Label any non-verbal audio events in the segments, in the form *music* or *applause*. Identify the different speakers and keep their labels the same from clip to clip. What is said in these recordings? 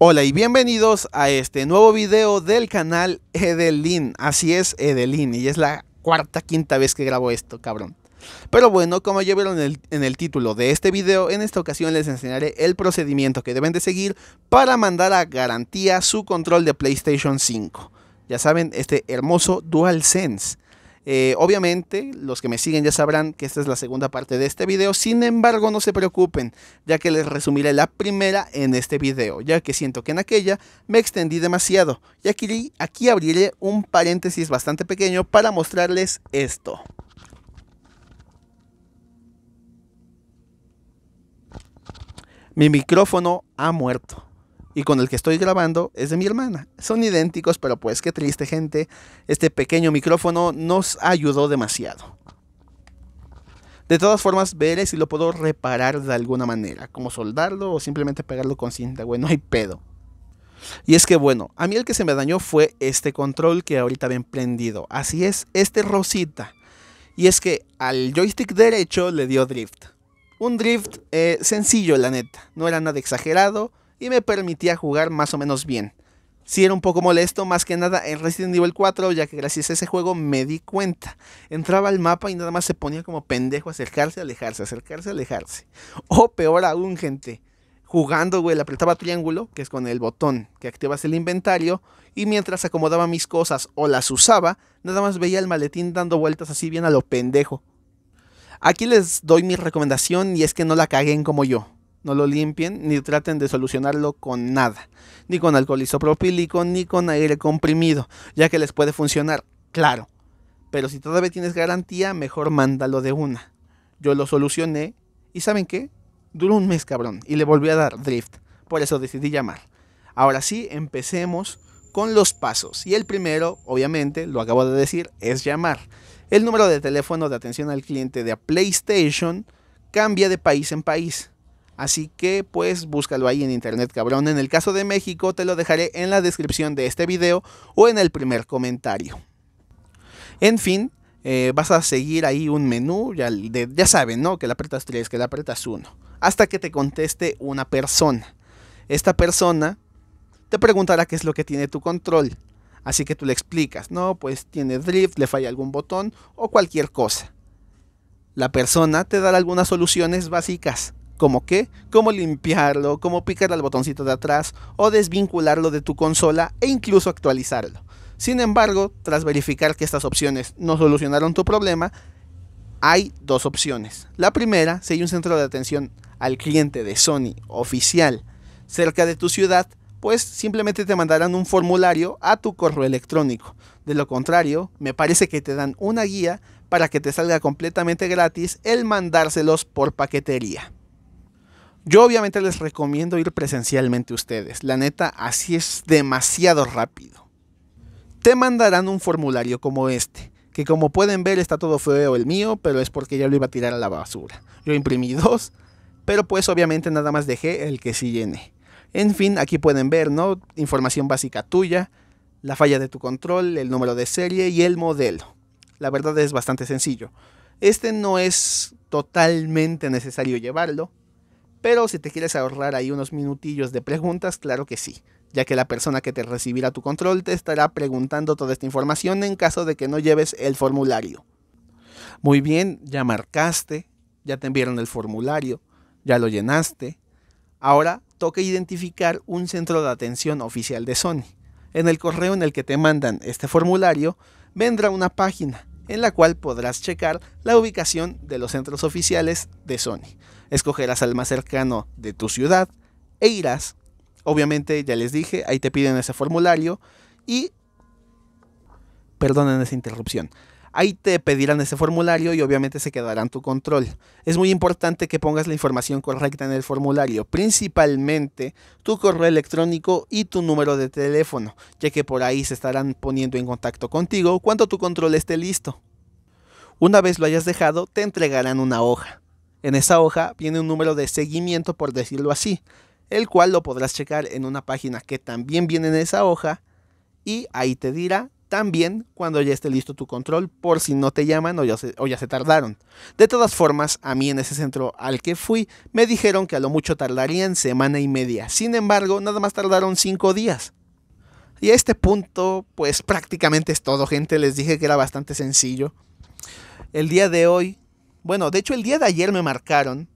Speaker 1: Hola y bienvenidos a este nuevo video del canal Edelin. Así es, Edelin. Y es la cuarta, quinta vez que grabo esto, cabrón. Pero bueno, como ya vieron en el, en el, título de este video, en esta ocasión les enseñaré el procedimiento que deben de seguir para mandar a garantía su control de PlayStation 5. Ya saben, este hermoso DualSense. Eh, obviamente, los que me siguen ya sabrán que esta es la segunda parte de este video. Sin embargo, no se preocupen, ya que les resumiré la primera en este video, ya que siento que en aquella me extendí demasiado. Y aquí, aquí abriré un paréntesis bastante pequeño para mostrarles esto. Mi micrófono ha muerto y con el que estoy grabando es de mi hermana. Son idénticos, pero pues qué triste gente. Este pequeño micrófono nos ayudó demasiado. De todas formas, veré si lo puedo reparar de alguna manera, como soldarlo o simplemente pegarlo con cinta, Bueno, no hay pedo. Y es que bueno, a mí el que se me dañó fue este control que ahorita ven prendido. Así es, este rosita. Y es que al joystick derecho le dio drift. Un drift eh, sencillo, la neta. No era nada exagerado y me permitía jugar más o menos bien. Si era un poco molesto, más que nada en Resident Evil 4, ya que gracias a ese juego me di cuenta. Entraba al mapa y nada más se ponía como pendejo acercarse, alejarse, acercarse, alejarse. O peor aún, gente, jugando, güey, apretaba triángulo, que es con el botón que activas el inventario, y mientras acomodaba mis cosas o las usaba, nada más veía el maletín dando vueltas así bien a lo pendejo. Aquí les doy mi recomendación y es que no la caguen como yo no lo limpien ni traten de solucionarlo con nada, ni con alcohol isopropílico, ni con aire comprimido, ya que les puede funcionar, claro. Pero si todavía tienes garantía, mejor mándalo de una. Yo lo solucioné y ¿saben qué? Duró un mes, cabrón, y le volví a dar drift. Por eso decidí llamar. Ahora sí, empecemos con los pasos. Y el primero, obviamente, lo acabo de decir, es llamar. El número de teléfono de atención al cliente de PlayStation cambia de país en país Así que pues búscalo ahí en internet, cabrón. En el caso de México te lo dejaré en la descripción de este video o en el primer comentario. En fin, eh, vas a seguir ahí un menú, ya, ya saben, ¿no? Que le apretas 3, que le apretas 1. Hasta que te conteste una persona. Esta persona te preguntará qué es lo que tiene tu control. Así que tú le explicas, no, pues tiene drift, le falla algún botón o cualquier cosa. La persona te dará algunas soluciones básicas como qué, cómo limpiarlo, cómo picar al botoncito de atrás o desvincularlo de tu consola e incluso actualizarlo. Sin embargo, tras verificar que estas opciones no solucionaron tu problema, hay dos opciones. La primera, si hay un centro de atención al cliente de Sony oficial cerca de tu ciudad, pues simplemente te mandarán un formulario a tu correo electrónico. De lo contrario, me parece que te dan una guía para que te salga completamente gratis el mandárselos por paquetería. Yo obviamente les recomiendo ir presencialmente ustedes. La neta, así es demasiado rápido. Te mandarán un formulario como este, que como pueden ver está todo feo el mío, pero es porque ya lo iba a tirar a la basura. Yo imprimí dos, pero pues obviamente nada más dejé el que sí llené. En fin, aquí pueden ver, ¿no? Información básica tuya, la falla de tu control, el número de serie y el modelo. La verdad es bastante sencillo. Este no es totalmente necesario llevarlo, pero si te quieres ahorrar ahí unos minutillos de preguntas, claro que sí, ya que la persona que te recibirá tu control te estará preguntando toda esta información en caso de que no lleves el formulario. Muy bien, ya marcaste, ya te enviaron el formulario, ya lo llenaste. Ahora toca identificar un centro de atención oficial de Sony. En el correo en el que te mandan este formulario vendrá una página en la cual podrás checar la ubicación de los centros oficiales de Sony. Escogerás al más cercano de tu ciudad e irás. Obviamente, ya les dije, ahí te piden ese formulario y... Perdonen esa interrupción. Ahí te pedirán ese formulario y obviamente se quedarán tu control. Es muy importante que pongas la información correcta en el formulario, principalmente tu correo electrónico y tu número de teléfono, ya que por ahí se estarán poniendo en contacto contigo cuando tu control esté listo. Una vez lo hayas dejado, te entregarán una hoja. En esa hoja viene un número de seguimiento, por decirlo así, el cual lo podrás checar en una página que también viene en esa hoja y ahí te dirá también cuando ya esté listo tu control por si no te llaman o ya, se, tardaron. De todas formas, a mí en ese centro al que fui me dijeron que a lo mucho tardarían semana y media. Sin embargo, nada más tardaron cinco días. Y a este punto, pues prácticamente es todo, gente. Les dije que era bastante sencillo. El día de hoy, bueno, de hecho el día de ayer me marcaron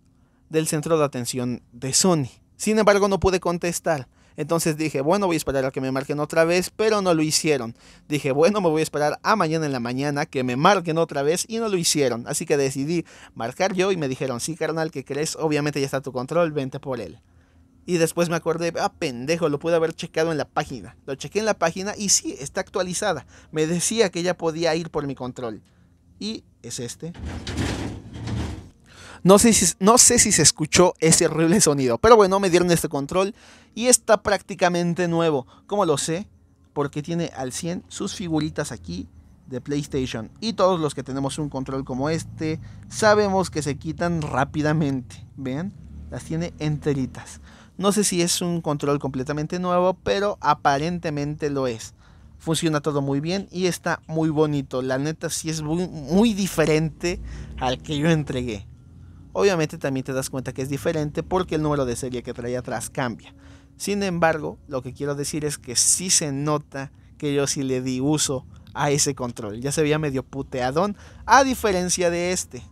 Speaker 1: del centro de atención de Sony. Sin embargo, no pude contestar. Entonces dije, bueno, voy a esperar a que me marquen otra vez, pero no lo hicieron. Dije, bueno, me voy a esperar a mañana en la mañana que me marquen otra vez y no lo hicieron. Así que decidí marcar yo y me dijeron, sí, carnal, que crees? Obviamente ya está tu control, vente por él. Y después me acordé, ah, pendejo, lo pude haber checado en la página. Lo chequé en la página y sí, está actualizada. Me decía que ya podía ir por mi control. Y es este. No sé, si, no sé si se escuchó ese horrible sonido, pero bueno, me dieron este control y está prácticamente nuevo. ¿Cómo lo sé? Porque tiene al 100 sus figuritas aquí de PlayStation. Y todos los que tenemos un control como este, sabemos que se quitan rápidamente. Vean, las tiene enteritas. No sé si es un control completamente nuevo, pero aparentemente lo es funciona todo muy bien y está muy bonito. La neta sí es muy, muy diferente al que yo entregué. Obviamente también te das cuenta que es diferente porque el número de serie que trae atrás cambia. Sin embargo, lo que quiero decir es que sí se nota que yo sí le di uso a ese control. Ya se veía medio puteadón, a diferencia de este.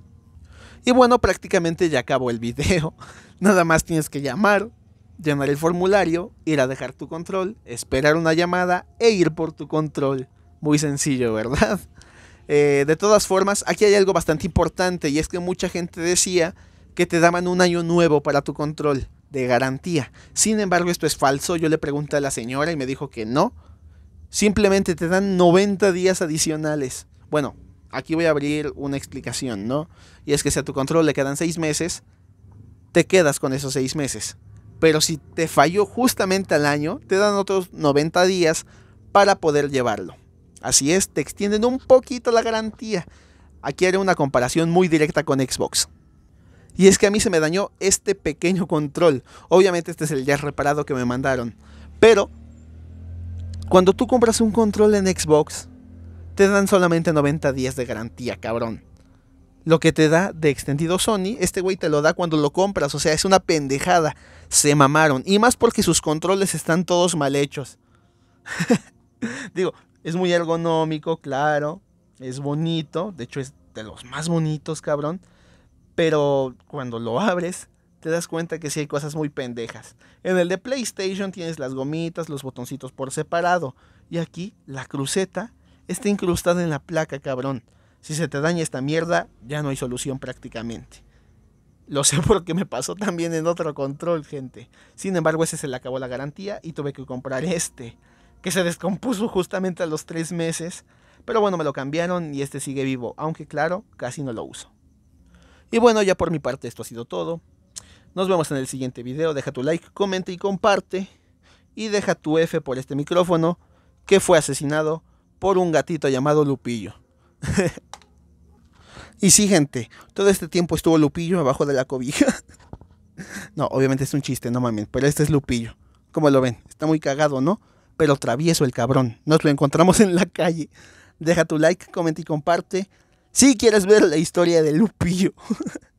Speaker 1: Y bueno, prácticamente ya acabó el video. *laughs* Nada más tienes que llamar, llenar el formulario, ir a dejar tu control, esperar una llamada e ir por tu control. Muy sencillo, ¿verdad? *laughs* Eh, de todas formas, aquí hay algo bastante importante y es que mucha gente decía que te daban un año nuevo para tu control de garantía. Sin embargo, esto es falso. Yo le pregunté a la señora y me dijo que no. Simplemente te dan 90 días adicionales. Bueno, aquí voy a abrir una explicación, ¿no? Y es que si a tu control le quedan 6 meses, te quedas con esos 6 meses. Pero si te falló justamente al año, te dan otros 90 días para poder llevarlo. Así es, te extienden un poquito la garantía. Aquí haré una comparación muy directa con Xbox. Y es que a mí se me dañó este pequeño control. Obviamente este es el ya reparado que me mandaron. Pero cuando tú compras un control en Xbox, te dan solamente 90 días de garantía, cabrón lo que te da de extendido Sony, este güey te lo da cuando lo compras. O sea, es una pendejada. Se mamaron. Y más porque sus controles están todos mal hechos. *laughs* Digo, es muy ergonómico, claro. Es bonito. De hecho, es de los más bonitos, cabrón. Pero cuando lo abres, te das cuenta que sí hay cosas muy pendejas. En el de PlayStation tienes las gomitas, los botoncitos por separado. Y aquí la cruceta está incrustada en la placa, cabrón. Si se te daña esta mierda, ya no hay solución prácticamente. Lo sé *laughs* porque me pasó también en otro control, gente. Sin embargo, ese se le acabó la garantía y tuve que comprar este, que se descompuso justamente a los tres meses. Pero bueno, me lo cambiaron y este sigue vivo, aunque claro, casi no lo uso. Y bueno, ya por mi parte esto ha sido todo. Nos vemos en el siguiente video. Deja tu like, comenta y comparte. Y deja tu F por este micrófono que fue asesinado por un gatito llamado Lupillo. *laughs* Y sí, gente, todo este tiempo estuvo Lupillo abajo de la cobija. *laughs* no, obviamente es un chiste, no mames, pero este es Lupillo. Como lo ven, está muy cagado, ¿no? Pero travieso el cabrón. Nos lo encontramos en la calle. Deja tu like, comenta y comparte. Si quieres ver la historia de Lupillo. *laughs*